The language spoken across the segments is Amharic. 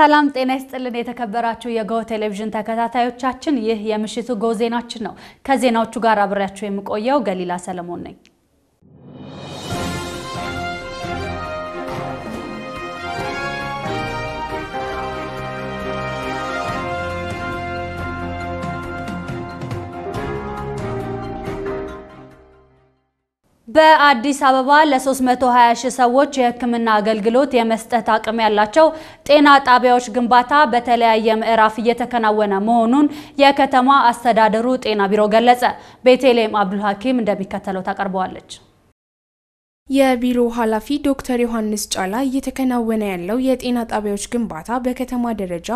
ሰላም ጤና ይስጥልን። የተከበራችሁ የጎህ ቴሌቪዥን ተከታታዮቻችን ይህ የምሽቱ ጎህ ዜናችን ነው። ከዜናዎቹ ጋር አብሬያችሁ የምቆየው ገሊላ ሰለሞን ነኝ። በአዲስ አበባ ለ320 ሺህ ሰዎች የሕክምና አገልግሎት የመስጠት አቅም ያላቸው ጤና ጣቢያዎች ግንባታ በተለያየ ምዕራፍ እየተከናወነ መሆኑን የከተማ አስተዳደሩ ጤና ቢሮ ገለጸ። ቤተልሔም አብዱልሐኪም እንደሚከተለው ታቀርበዋለች። የቢሮ ኃላፊ ዶክተር ዮሐንስ ጫላ እየተከናወነ ያለው የጤና ጣቢያዎች ግንባታ በከተማ ደረጃ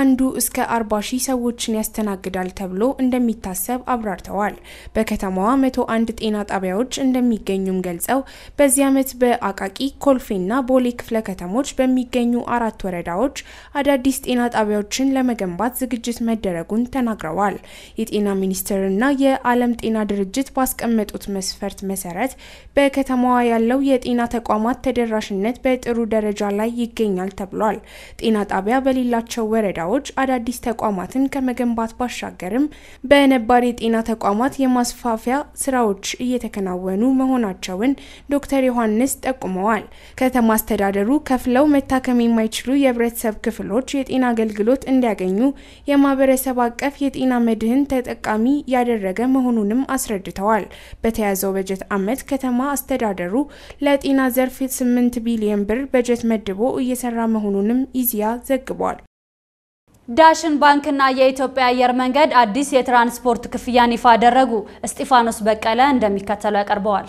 አንዱ እስከ 40 ሺህ ሰዎችን ያስተናግዳል ተብሎ እንደሚታሰብ አብራርተዋል። በከተማዋ 101 ጤና ጣቢያዎች እንደሚገኙም ገልጸው በዚህ ዓመት በአቃቂ ኮልፌና ቦሌ ክፍለ ከተሞች በሚገኙ አራት ወረዳዎች አዳዲስ ጤና ጣቢያዎችን ለመገንባት ዝግጅት መደረጉን ተናግረዋል። የጤና ሚኒስቴርና የዓለም ጤና ድርጅት ባስቀመጡት መስፈርት መሰረት በከተማዋ ያለው የጤና ተቋማት ተደራሽነት በጥሩ ደረጃ ላይ ይገኛል ተብሏል። ጤና ጣቢያ በሌላቸው ወረዳዎች አዳዲስ ተቋማትን ከመገንባት ባሻገርም በነባር የጤና ተቋማት የማስፋፊያ ስራዎች እየተከናወኑ መሆናቸውን ዶክተር ዮሐንስ ጠቁመዋል። ከተማ አስተዳደሩ ከፍለው መታከም የማይችሉ የህብረተሰብ ክፍሎች የጤና አገልግሎት እንዲያገኙ የማህበረሰብ አቀፍ የጤና መድህን ተጠቃሚ ያደረገ መሆኑንም አስረድተዋል። በተያዘው በጀት ዓመት ከተማ አስተዳደሩ ለጤና ዘርፍ 8 ቢሊዮን ብር በጀት መድቦ እየሰራ መሆኑንም ኢዜአ ዘግቧል። ዳሽን ባንክና የኢትዮጵያ አየር መንገድ አዲስ የትራንስፖርት ክፍያን ይፋ አደረጉ። እስጢፋኖስ በቀለ እንደሚከተለው ያቀርበዋል።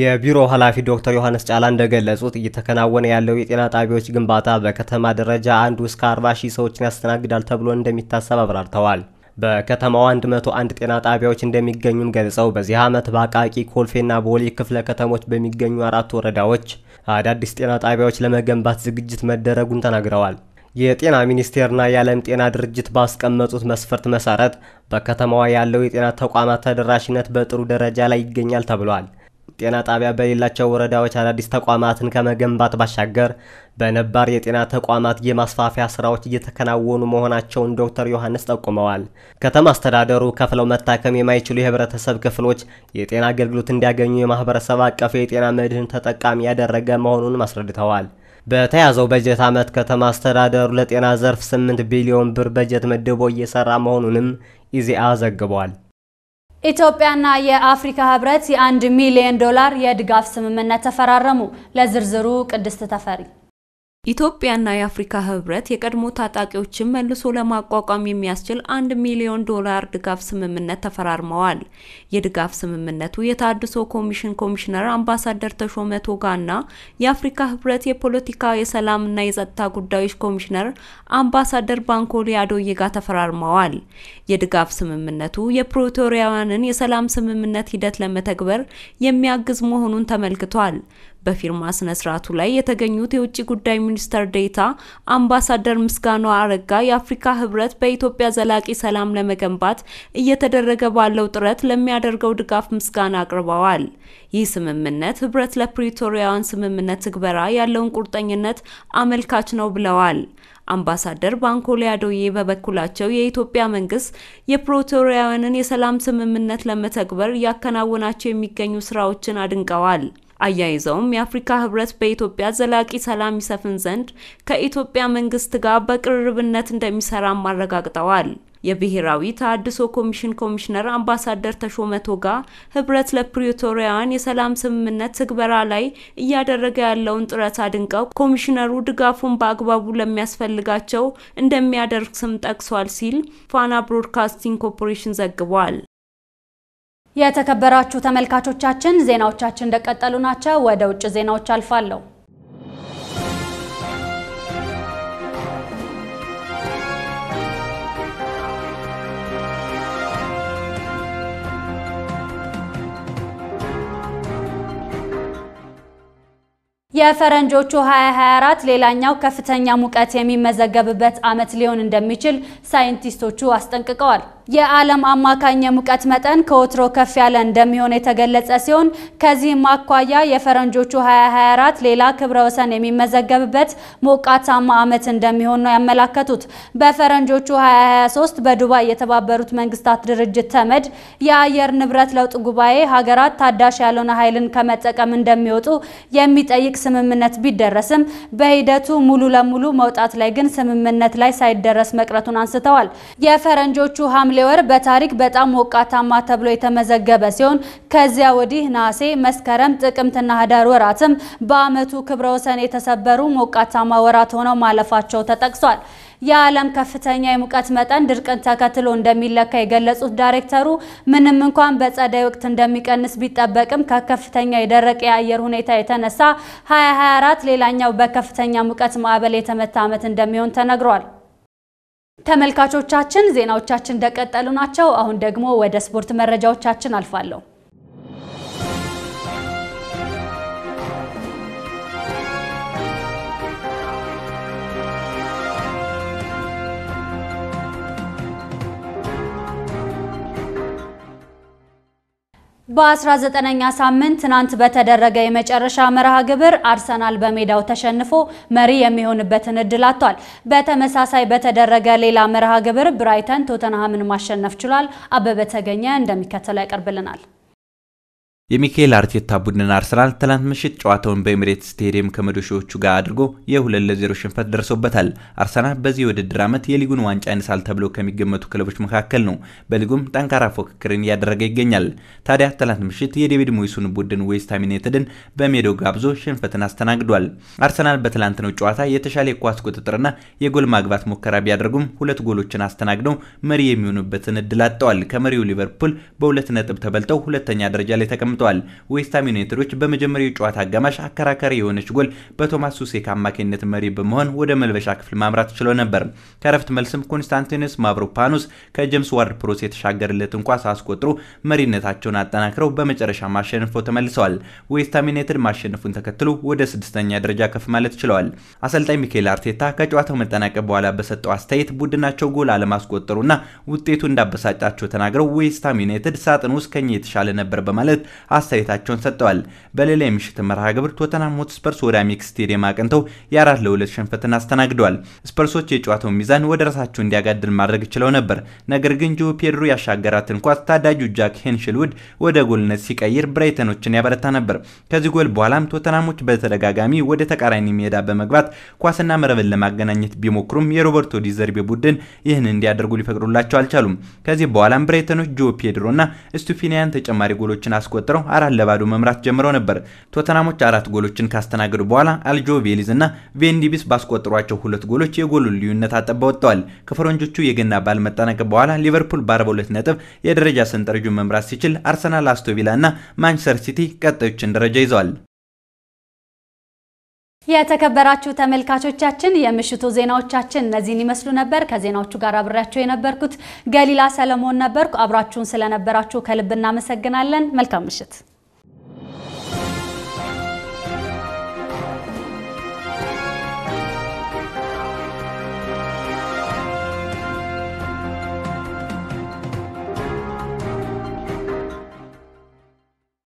የቢሮ ኃላፊ ዶክተር ዮሐንስ ጫላ እንደገለጹት እየተከናወነ ያለው የጤና ጣቢያዎች ግንባታ በከተማ ደረጃ አንዱ እስከ 40 ሺህ ሰዎችን ያስተናግዳል ተብሎ እንደሚታሰብ አብራርተዋል። በከተማዋ 101 ጤና ጣቢያዎች እንደሚገኙም ገልጸው በዚህ ዓመት በአቃቂ ኮልፌና ቦሌ ክፍለ ከተሞች በሚገኙ አራት ወረዳዎች አዳዲስ ጤና ጣቢያዎች ለመገንባት ዝግጅት መደረጉን ተናግረዋል። የጤና ሚኒስቴርና የዓለም ጤና ድርጅት ባስቀመጡት መስፈርት መሰረት በከተማዋ ያለው የጤና ተቋማት ተደራሽነት በጥሩ ደረጃ ላይ ይገኛል ተብሏል። ጤና ጣቢያ በሌላቸው ወረዳዎች አዳዲስ ተቋማትን ከመገንባት ባሻገር በነባር የጤና ተቋማት የማስፋፊያ ስራዎች እየተከናወኑ መሆናቸውን ዶክተር ዮሐንስ ጠቁመዋል። ከተማ አስተዳደሩ ከፍለው መታከም የማይችሉ የህብረተሰብ ክፍሎች የጤና አገልግሎት እንዲያገኙ የማህበረሰብ አቀፍ የጤና መድህን ተጠቃሚ ያደረገ መሆኑንም አስረድተዋል። በተያዘው በጀት ዓመት ከተማ አስተዳደሩ ለጤና ዘርፍ 8 ቢሊዮን ብር በጀት መድቦ እየሰራ መሆኑንም ኢዜአ ዘግቧል። ኢትዮጵያና የአፍሪካ ህብረት የአንድ ሚሊዮን ዶላር የድጋፍ ስምምነት ተፈራረሙ። ለዝርዝሩ ቅድስት ተፈሪ ኢትዮጵያና የአፍሪካ ህብረት የቀድሞ ታጣቂዎችን መልሶ ለማቋቋም የሚያስችል አንድ ሚሊዮን ዶላር ድጋፍ ስምምነት ተፈራርመዋል። የድጋፍ ስምምነቱ የታድሶ ኮሚሽን ኮሚሽነር አምባሳደር ተሾመ ቶጋና የአፍሪካ ህብረት የፖለቲካ የሰላምና የጸጥታ ጉዳዮች ኮሚሽነር አምባሳደር ባንኮሌ አዶዬ ጋር ተፈራርመዋል። የድጋፍ ስምምነቱ የፕሪቶሪያውያንን የሰላም ስምምነት ሂደት ለመተግበር የሚያግዝ መሆኑን ተመልክቷል። በፊርማ ስነ ስርዓቱ ላይ የተገኙት የውጭ ጉዳይ ሚኒስተር ዴታ አምባሳደር ምስጋናው አረጋ የአፍሪካ ህብረት በኢትዮጵያ ዘላቂ ሰላም ለመገንባት እየተደረገ ባለው ጥረት ለሚያደርገው ድጋፍ ምስጋና አቅርበዋል። ይህ ስምምነት ህብረት ለፕሪቶሪያውያን ስምምነት ትግበራ ያለውን ቁርጠኝነት አመልካች ነው ብለዋል። አምባሳደር በአንኮሊያ ዶዬ በበኩላቸው የኢትዮጵያ መንግስት የፕሪቶሪያውያንን የሰላም ስምምነት ለመተግበር እያከናወናቸው የሚገኙ ስራዎችን አድንቀዋል። አያይዘውም የአፍሪካ ህብረት በኢትዮጵያ ዘላቂ ሰላም ይሰፍን ዘንድ ከኢትዮጵያ መንግስት ጋር በቅርርብነት እንደሚሰራም አረጋግጠዋል። የብሔራዊ ተሃድሶ ኮሚሽን ኮሚሽነር አምባሳደር ተሾመ ቶጋ ህብረት ለፕሪቶሪያውያን የሰላም ስምምነት ትግበራ ላይ እያደረገ ያለውን ጥረት አድንቀው ኮሚሽነሩ ድጋፉን በአግባቡ ለሚያስፈልጋቸው እንደሚያደርግ ስም ጠቅሷል ሲል ፋና ብሮድካስቲንግ ኮርፖሬሽን ዘግቧል። የተከበራችሁ ተመልካቾቻችን ዜናዎቻችን እንደቀጠሉ ናቸው። ወደ ውጭ ዜናዎች አልፋለሁ። የፈረንጆቹ 2024 ሌላኛው ከፍተኛ ሙቀት የሚመዘገብበት ዓመት ሊሆን እንደሚችል ሳይንቲስቶቹ አስጠንቅቀዋል። የዓለም አማካኝ የሙቀት መጠን ከወትሮ ከፍ ያለ እንደሚሆን የተገለጸ ሲሆን ከዚህም አኳያ የፈረንጆቹ 2024 ሌላ ክብረ ወሰን የሚመዘገብበት ሞቃታማ ዓመት እንደሚሆን ነው ያመላከቱት። በፈረንጆቹ 2023 በዱባይ የተባበሩት መንግስታት ድርጅት ተመድ የአየር ንብረት ለውጥ ጉባኤ ሀገራት ታዳሽ ያልሆነ ኃይልን ከመጠቀም እንደሚወጡ የሚጠይቅ ስምምነት ቢደረስም በሂደቱ ሙሉ ለሙሉ መውጣት ላይ ግን ስምምነት ላይ ሳይደረስ መቅረቱን አንስተዋል። የፈረንጆቹ ሐምሌ ሐምሌ ወር በታሪክ በጣም ሞቃታማ ተብሎ የተመዘገበ ሲሆን ከዚያ ወዲህ ነሐሴ፣ መስከረም፣ ጥቅምትና ህዳር ወራትም በዓመቱ ክብረ ወሰን የተሰበሩ ሞቃታማ ወራት ሆነው ማለፋቸው ተጠቅሷል። የዓለም ከፍተኛ የሙቀት መጠን ድርቅን ተከትሎ እንደሚለካ የገለጹት ዳይሬክተሩ ምንም እንኳን በጸደይ ወቅት እንደሚቀንስ ቢጠበቅም ከከፍተኛ የደረቀ የአየር ሁኔታ የተነሳ 2024 ሌላኛው በከፍተኛ ሙቀት ማዕበል የተመታ ዓመት እንደሚሆን ተነግሯል። ተመልካቾቻችን ዜናዎቻችን እንደቀጠሉ ናቸው። አሁን ደግሞ ወደ ስፖርት መረጃዎቻችን አልፋለሁ። በ19ኛ ሳምንት ትናንት በተደረገ የመጨረሻ መርሃ ግብር አርሰናል በሜዳው ተሸንፎ መሪ የሚሆንበትን እድል አጥቷል። በተመሳሳይ በተደረገ ሌላ መርሃ ግብር ብራይተን ቶተንሃምን ማሸነፍ ችሏል። አበበ ተገኘ እንደሚከተለው ያቀርብልናል። የሚካኤል አርቴታ ቡድን አርሰናል ትላንት ምሽት ጨዋታውን በኤምሬት ስቴዲየም ከመዶሻዎቹ ጋር አድርጎ የ2 ለ0 ሽንፈት ደርሶበታል። አርሰናል በዚህ የውድድር ዓመት የሊጉን ዋንጫ አይነሳል ተብሎ ከሚገመቱ ክለቦች መካከል ነው። በሊጉም ጠንካራ ፉክክርን እያደረገ ይገኛል። ታዲያ ትላንት ምሽት የዴቪድ ሞይሱን ቡድን ዌስትሃም ዩናይትድን በሜዳው ጋብዞ ሽንፈትን አስተናግዷል። አርሰናል በትላንትናው ጨዋታ የተሻለ የኳስ ቁጥጥርና የጎል ማግባት ሙከራ ቢያደርጉም ሁለት ጎሎችን አስተናግደው መሪ የሚሆኑበትን እድል አጥተዋል። ከመሪው ሊቨርፑል በሁለት ነጥብ ተበልጠው ሁለተኛ ደረጃ ላይ ተቀምጠዋል። ተቀምጠዋል። ዌስትሃም ዩናይትዶች በመጀመሪያው ጨዋታ አጋማሽ አከራካሪ የሆነች ጎል በቶማስ ሱሴካ አማካኝነት መሪ በመሆን ወደ መልበሻ ክፍል ማምራት ችሎ ነበር። ከረፍት መልስም ኮንስታንቲኖስ ማቭሮፓኖስ ከጄምስ ዋርድ ፕሮስ የተሻገረለትን ኳስ አስቆጥሮ መሪነታቸውን አጠናክረው በመጨረሻ ማሸንፈው ተመልሰዋል። ዌስትሃም ዩናይትድ ማሸነፉን ተከትሎ ወደ ስድስተኛ ደረጃ ከፍ ማለት ችለዋል። አሰልጣኝ ሚካኤል አርቴታ ከጨዋታው መጠናቀቅ በኋላ በሰጠው አስተያየት ቡድናቸው ጎል አለማስቆጠሩና ውጤቱ እንዳበሳጫቸው ተናግረው ዌስትሃም ዩናይትድ ሳጥን ውስጥ ከኛ የተሻለ ነበር በማለት አስተያየታቸውን ሰጥተዋል። በሌላ የምሽት መርሃ ግብር ቶተንሃም ሆትስፐርስ ወደ አሜክስ ስቴዲየም አቅንተው የአራት ለሁለት ሽንፈትን አስተናግደዋል። ስፐርሶች የጨዋታውን ሚዛን ወደ ራሳቸው እንዲያጋድል ማድረግ ችለው ነበር። ነገር ግን ጆ ፔድሮ ያሻገራትን ኳስ ታዳጁ ጃክ ሄንሽልውድ ወደ ጎልነት ሲቀይር ብራይተኖችን ያበረታ ነበር። ከዚህ ጎል በኋላም ቶተናሞች በተደጋጋሚ ወደ ተቃራኒ ሜዳ በመግባት ኳስና መረብን ለማገናኘት ቢሞክሩም የሮበርቶ ዲዘርቤ ቡድን ይህን እንዲያደርጉ ሊፈቅዱላቸው አልቻሉም። ከዚህ በኋላም ብራይተኖች ጆ ፔድሮና ስቱፊኒያን ተጨማሪ ጎሎችን አስቆጥረው ጀምረው አራት ለባዶ መምራት ጀምረው ነበር። ቶተናሞች አራት ጎሎችን ካስተናገዱ በኋላ አልጆ ቬሊዝ እና ቬንዲቢስ ባስቆጠሯቸው ሁለት ጎሎች የጎሉን ልዩነት አጠባ ወጥተዋል። ከፈረንጆቹ የገና በዓል መጠናቀቅ በኋላ ሊቨርፑል በ42 ነጥብ የደረጃ ሰንጠረዡን መምራት ሲችል፣ አርሰናል፣ አስቶቪላ እና ማንቸስተር ሲቲ ቀጣዮችን ደረጃ ይዘዋል። የተከበራችሁ ተመልካቾቻችን የምሽቱ ዜናዎቻችን እነዚህን ይመስሉ ነበር። ከዜናዎቹ ጋር አብሬያቸው የነበርኩት ገሊላ ሰለሞን ነበርኩ። አብራችሁን ስለነበራችሁ ከልብ እናመሰግናለን። መልካም ምሽት